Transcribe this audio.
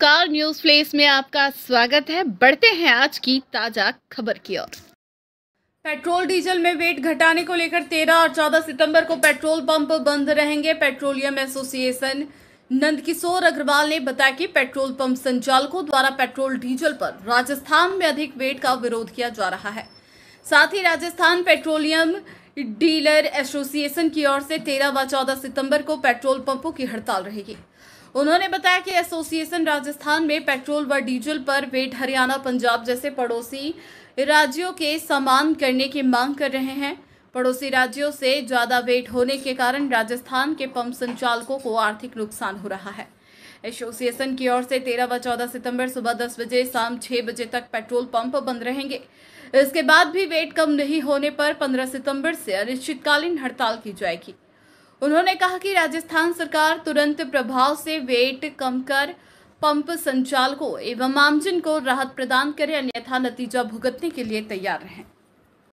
car news place में आपका स्वागत है बढ़ते हैं आज की ताजा खबर की ओर पेट्रोल डीजल में वेट घटाने को लेकर 13 और 14 सितंबर को पेट्रोल पंप बंद रहेंगे पेट्रोलियम एसोसिएशन नंदकिशोर अग्रवाल ने बताया कि पेट्रोल पंप संचालकों द्वारा पेट्रोल डीजल पर राजस्थान में अधिक वेट का विरोध किया जा रहा है साथ ही राजस्थान पेट्रोलियम डीलर एसोसिएशन की ओर से 13 व 14 सितंबर को पेट्रोल पंपों की हड़ताल रहेगी उन्होंने बताया कि एसोसिएशन राजस्थान में पेट्रोल व डीजल पर वेट हरियाणा पंजाब जैसे पड़ोसी राज्यों के समान करने की मांग कर रहे हैं पड़ोसी राज्यों से ज़्यादा वेट होने के कारण राजस्थान के पंप संचालकों को आर्थिक नुकसान हो रहा है एसोसिएशन की ओर से 13 व 14 सितंबर सुबह 10 बजे शाम 6 बजे तक पेट्रोल पंप बंद रहेंगे इसके बाद भी वेट कम नहीं होने पर 15 सितंबर से अनिश्चितकालीन हड़ताल की जाएगी उन्होंने कहा कि राजस्थान सरकार तुरंत प्रभाव से वेट कम कर पंप संचालकों एवं आमजन को राहत प्रदान करे अन्यथा नतीजा भुगतने के लिए तैयार रहें